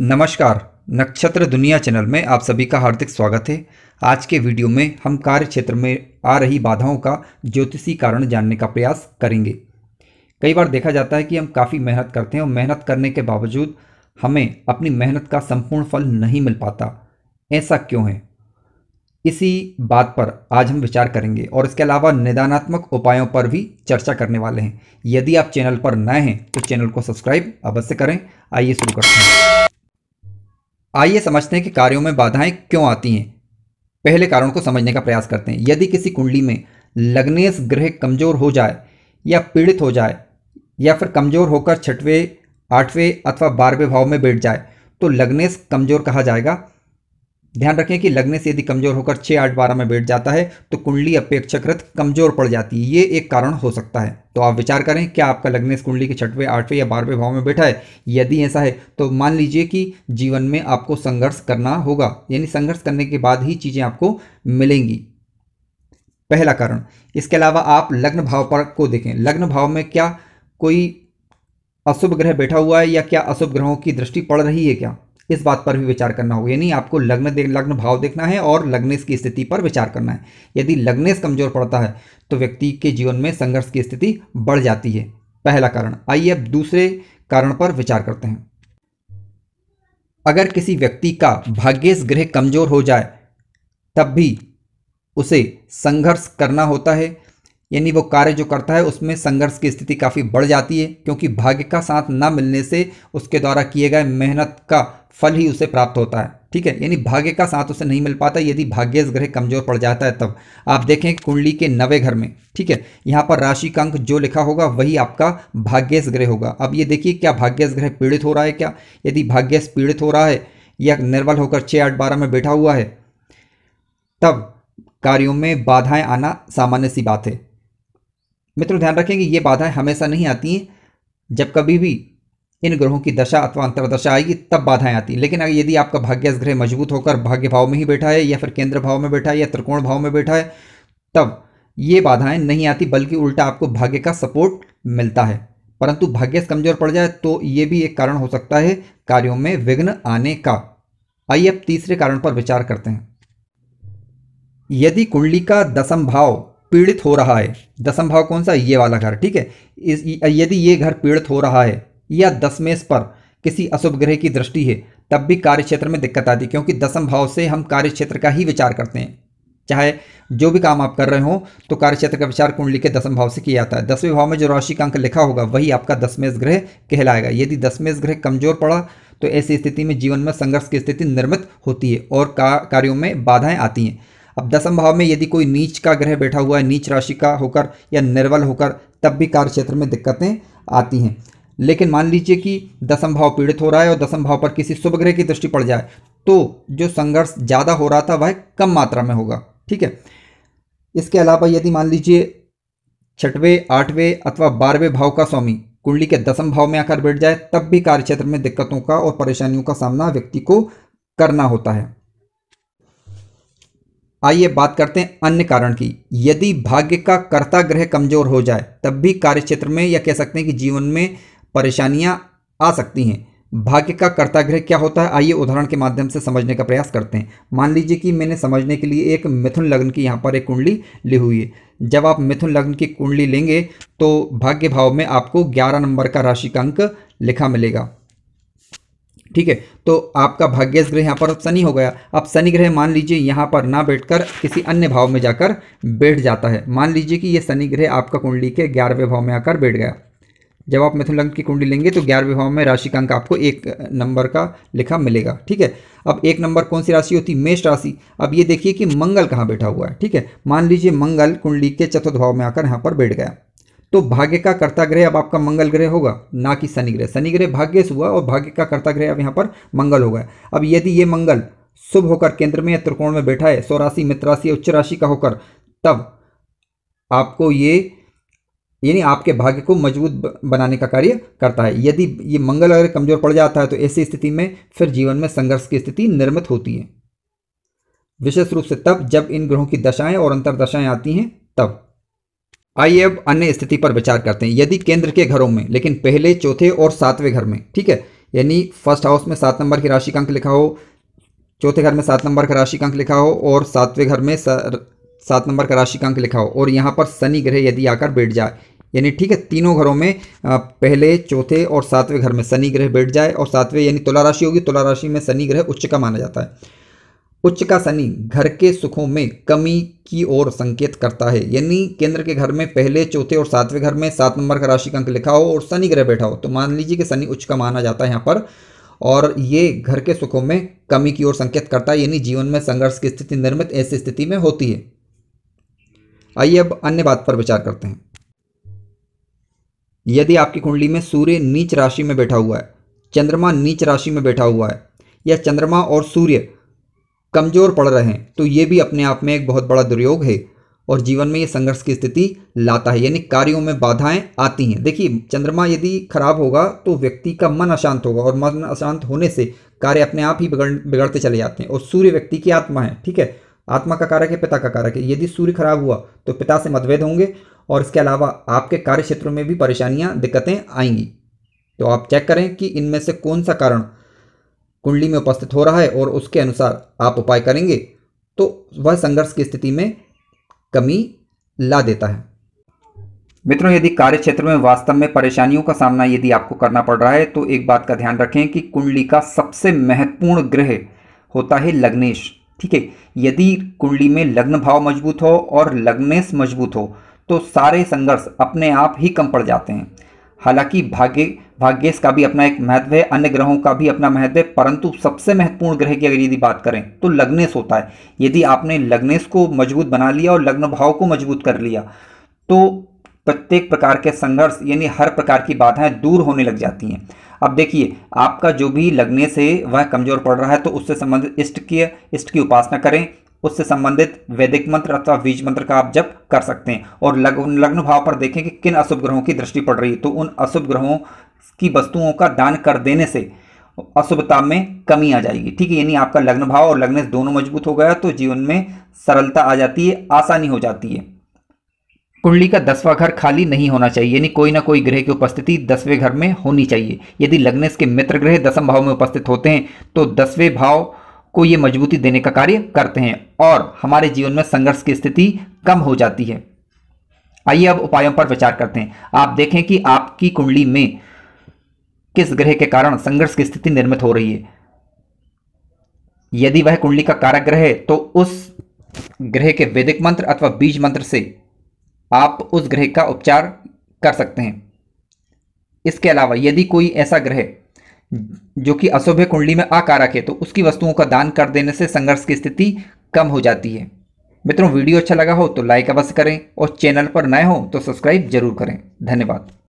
नमस्कार नक्षत्र दुनिया चैनल में आप सभी का हार्दिक स्वागत है आज के वीडियो में हम कार्य क्षेत्र में आ रही बाधाओं का ज्योतिषी कारण जानने का प्रयास करेंगे कई बार देखा जाता है कि हम काफ़ी मेहनत करते हैं और मेहनत करने के बावजूद हमें अपनी मेहनत का संपूर्ण फल नहीं मिल पाता ऐसा क्यों है इसी बात पर आज हम विचार करेंगे और इसके अलावा निदानात्मक उपायों पर भी चर्चा करने वाले हैं यदि आप चैनल पर नए हैं तो चैनल को सब्सक्राइब अवश्य करें आइए शुरू करते हैं आइए समझते हैं कि कार्यों में बाधाएं क्यों आती हैं पहले कारण को समझने का प्रयास करते हैं यदि किसी कुंडली में लग्नेश ग्रह कमजोर हो जाए या पीड़ित हो जाए या फिर कमजोर होकर छठवें आठवें अथवा बारहवें भाव में बैठ जाए तो लग्नेश कमजोर कहा जाएगा ध्यान रखें कि लगने से यदि कमजोर होकर छः आठ बारह में बैठ जाता है तो कुंडली अपेक्षाकृत कमजोर पड़ जाती है ये एक कारण हो सकता है तो आप विचार करें क्या आपका लग्नेश कुंडली के छठवें आठवें या बारहवें भाव में बैठा है यदि ऐसा है तो मान लीजिए कि जीवन में आपको संघर्ष करना होगा यानी संघर्ष करने के बाद ही चीज़ें आपको मिलेंगी पहला कारण इसके अलावा आप लग्न भाव पर को देखें लग्न भाव में क्या कोई अशुभ ग्रह बैठा हुआ है या क्या अशुभ ग्रहों की दृष्टि पड़ रही है क्या इस बात पर भी विचार करना होगा यानी आपको लग्न दे लग्न भाव देखना है और लग्नेश की स्थिति पर विचार करना है यदि लग्नेश कमजोर पड़ता है तो व्यक्ति के जीवन में संघर्ष की स्थिति बढ़ जाती है पहला कारण आइए अब दूसरे कारण पर विचार करते हैं अगर किसी व्यक्ति का भाग्येश ग्रह कमजोर हो जाए तब भी उसे संघर्ष करना होता है यानी वो कार्य जो करता है उसमें संघर्ष की स्थिति काफ़ी बढ़ जाती है क्योंकि भाग्य का साथ ना मिलने से उसके द्वारा किए गए मेहनत का फल ही उसे प्राप्त होता है ठीक है यानी भाग्य का साथ उसे नहीं मिल पाता यदि भाग्यज ग्रह कमजोर पड़ जाता है तब आप देखें कुंडली के नवे घर में ठीक है यहाँ पर राशि का अंक जो लिखा होगा वही आपका भाग्यज ग्रह होगा अब ये देखिए क्या भाग्यज ग्रह पीड़ित हो रहा है क्या यदि भाग्य पीड़ित हो रहा है या निर्बल होकर छः आठ बारह में बैठा हुआ है तब कार्यों में बाधाएं आना सामान्य सी बात है मित्रों ध्यान रखेंगे ये बाधाएं हमेशा नहीं आती हैं जब कभी भी इन ग्रहों की दशा अथवा अंतरदशा आएगी तब बाधाएं आती हैं लेकिन अगर यदि आपका भाग्य ग्रह मजबूत होकर भाग्य भाव में ही बैठा है या फिर केंद्र भाव में बैठा है या त्रिकोण भाव में बैठा है तब ये बाधाएं नहीं आती बल्कि उल्टा आपको भाग्य का सपोर्ट मिलता है परंतु भाग्य कमजोर पड़ जाए तो ये भी एक कारण हो सकता है कार्यों में विघ्न आने का आइए अब तीसरे कारण पर विचार करते हैं यदि कुंडली का दसम भाव पीड़ित हो रहा है दसम भाव कौन सा ये वाला घर ठीक है यदि ये घर पीड़ित हो रहा है या दसमेश पर किसी अशुभ ग्रह की दृष्टि है तब भी कार्य क्षेत्र में दिक्कत आती है क्योंकि दसम भाव से हम कार्य क्षेत्र का ही विचार करते हैं चाहे जो भी काम आप कर रहे हो तो कार्य क्षेत्र का विचार कुंडली के दसम भाव से किया जाता है दसवें भाव में जो राशि का अंक लिखा होगा वही आपका दसमेश ग्रह कहलाएगा यदि दसमेश ग्रह कमजोर पड़ा तो ऐसी स्थिति में जीवन में संघर्ष की स्थिति निर्मित होती है और का, कार्यों में बाधाएं आती हैं अब दसम भाव में यदि कोई नीच का ग्रह बैठा हुआ है नीच राशि का होकर या निर्बल होकर तब भी कार्य क्षेत्र में दिक्कतें आती हैं लेकिन मान लीजिए कि दसम भाव पीड़ित हो रहा है और दसम भाव पर किसी शुभ ग्रह की दृष्टि पड़ जाए तो जो संघर्ष ज़्यादा हो रहा था वह कम मात्रा में होगा ठीक है इसके अलावा यदि मान लीजिए छठवें आठवें अथवा बारहवें भाव का स्वामी कुंडली के दसम भाव में आकर बैठ जाए तब भी कार्यक्षेत्र में दिक्कतों का और परेशानियों का सामना व्यक्ति को करना होता है आइए बात करते हैं अन्य कारण की यदि भाग्य का कर्ता ग्रह कमजोर हो जाए तब भी कार्यक्षेत्र में या कह सकते हैं कि जीवन में परेशानियाँ आ सकती हैं भाग्य का कर्ताग्रह क्या होता है आइए उदाहरण के माध्यम से समझने का प्रयास करते हैं मान लीजिए कि मैंने समझने के लिए एक मिथुन लग्न की यहाँ पर एक कुंडली ली हुई है जब आप मिथुन लग्न की कुंडली लेंगे तो भाग्य भाव में आपको ग्यारह नंबर का राशि का अंक लिखा मिलेगा ठीक है तो आपका भाग्य ग्रह यहाँ पर शनि हो गया अब शनि ग्रह मान लीजिए यहाँ पर ना बैठकर किसी अन्य भाव में जाकर बैठ जाता है मान लीजिए कि ये शनिग्रह आपका कुंडली के ग्यारहवें भाव में आकर बैठ गया जब आप मिथुन लग्न की कुंडली लेंगे तो ग्यारहवें भाव में राशि का अंक आपको एक नंबर का लिखा मिलेगा ठीक है अब एक नंबर कौन सी राशि होती है मेष राशि अब ये देखिए कि मंगल कहाँ बैठा हुआ है ठीक है मान लीजिए मंगल कुंडली के चतुर्थ भाव में आकर यहाँ पर बैठ गया तो भाग्य का कर्ता ग्रह अब आपका मंगल ग्रह होगा ना कि शनि ग्रह शनि ग्रह भाग्य से हुआ और भाग्य का कर्ता ग्रह अब यहाँ पर मंगल हो गया अब यदि ये मंगल शुभ होकर केंद्र में या त्रिकोण में बैठा है स्वराशि मित्र राशि उच्च राशि का होकर तब आपको ये यानी आपके भाग्य को मजबूत बनाने का कार्य करता है यदि ये मंगल अगर कमजोर पड़ जाता है तो ऐसी स्थिति में फिर जीवन में संघर्ष की स्थिति निर्मित होती है विशेष रूप से तब जब इन ग्रहों की दशाएं और अंतरदशाएं आती हैं तब आइए अब अन्य स्थिति पर विचार करते हैं यदि केंद्र के घरों में लेकिन पहले चौथे और सातवें घर में ठीक है यानी फर्स्ट हाउस में सात नंबर की राशि का अंक लिखा हो चौथे घर में सात नंबर का राशि का अंक लिखा हो और सातवें घर में सात नंबर का राशि का अंक लिखा हो और यहाँ पर शनि ग्रह यदि आकर बैठ जाए यानी ठीक है तीनों घरों में पहले चौथे और सातवें घर में शनि ग्रह बैठ जाए और सातवें यानी तुला राशि होगी तुला राशि में शनि ग्रह उच्च का माना जाता है उच्च का शनि घर के सुखों में कमी की ओर संकेत करता है यानी केंद्र के घर में पहले चौथे और सातवें घर में सात नंबर का राशि का अंक लिखा हो और शनि ग्रह बैठा हो तो मान लीजिए कि शनि उच्च का माना जाता है यहाँ पर और ये घर के सुखों में कमी की ओर संकेत करता है यानी जीवन में संघर्ष की स्थिति निर्मित ऐसी स्थिति में होती है आइए अब अन्य बात पर विचार करते हैं यदि आपकी कुंडली में सूर्य नीच राशि में बैठा हुआ है चंद्रमा नीच राशि में बैठा हुआ है या चंद्रमा और सूर्य कमज़ोर पड़ रहे हैं तो ये भी अपने आप में एक बहुत बड़ा दुर्योग है और जीवन में ये संघर्ष की स्थिति लाता है यानी कार्यों में बाधाएं आती हैं देखिए चंद्रमा यदि खराब होगा तो व्यक्ति का मन अशांत होगा और मन अशांत होने से कार्य अपने आप ही बिगड़ बिगड़ते चले जाते हैं और सूर्य व्यक्ति की आत्मा है ठीक है आत्मा का कारक है पिता का कारक है यदि सूर्य खराब हुआ तो पिता से मतभेद होंगे और इसके अलावा आपके कार्य क्षेत्र में भी परेशानियाँ दिक्कतें आएंगी तो आप चेक करें कि इनमें से कौन सा कारण कुंडली में उपस्थित हो रहा है और उसके अनुसार आप उपाय करेंगे तो वह संघर्ष की स्थिति में कमी ला देता है मित्रों यदि कार्य क्षेत्र में वास्तव में परेशानियों का सामना यदि आपको करना पड़ रहा है तो एक बात का ध्यान रखें कि कुंडली का सबसे महत्वपूर्ण ग्रह होता है लग्नेश ठीक है यदि कुंडली में लग्न भाव मजबूत हो और लग्नेश मजबूत हो तो सारे संघर्ष अपने आप ही कम पड़ जाते हैं हालांकि भाग्य भाग्येश का भी अपना एक महत्व है अन्य ग्रहों का भी अपना महत्व है परंतु सबसे महत्वपूर्ण ग्रह की अगर यदि बात करें तो लग्नेश होता है यदि आपने लग्नेश को मजबूत बना लिया और लग्न भाव को मजबूत कर लिया तो प्रत्येक प्रकार के संघर्ष यानी हर प्रकार की बाधाएं दूर होने लग जाती हैं अब देखिए आपका जो भी लग्नेश से वह कमज़ोर पड़ रहा है तो उससे संबंधित इष्ट की इष्ट की उपासना करें उससे संबंधित वैदिक मंत्र अथवा बीज मंत्र का आप जप कर सकते हैं और लग्न लग्न भाव पर देखें कि किन अशुभ ग्रहों की दृष्टि पड़ रही है तो उन अशुभ ग्रहों की वस्तुओं का दान कर देने से अशुभता में कमी आ जाएगी ठीक है यानी आपका लग्न भाव और लग्न दोनों मजबूत हो गया तो जीवन में सरलता आ जाती है आसानी हो जाती है कुंडली का दसवां घर खाली नहीं होना चाहिए यानी कोई ना कोई ग्रह की उपस्थिति दसवें घर में होनी चाहिए यदि लग्नेश के मित्र ग्रह दसम भाव में उपस्थित होते हैं तो दसवें भाव को ये मजबूती देने का कार्य करते हैं और हमारे जीवन में संघर्ष की स्थिति कम हो जाती है आइए अब उपायों पर विचार करते हैं आप देखें कि आपकी कुंडली में किस ग्रह के कारण संघर्ष की स्थिति निर्मित हो रही है यदि वह कुंडली का कारक ग्रह है तो उस ग्रह के वैदिक मंत्र अथवा बीज मंत्र से आप उस ग्रह का उपचार कर सकते हैं इसके अलावा यदि कोई ऐसा ग्रह जो कि अशोभ्य कुंडली में आकारक है तो उसकी वस्तुओं का दान कर देने से संघर्ष की स्थिति कम हो जाती है मित्रों वीडियो अच्छा लगा हो तो लाइक अवश्य करें और चैनल पर नए हो तो सब्सक्राइब जरूर करें धन्यवाद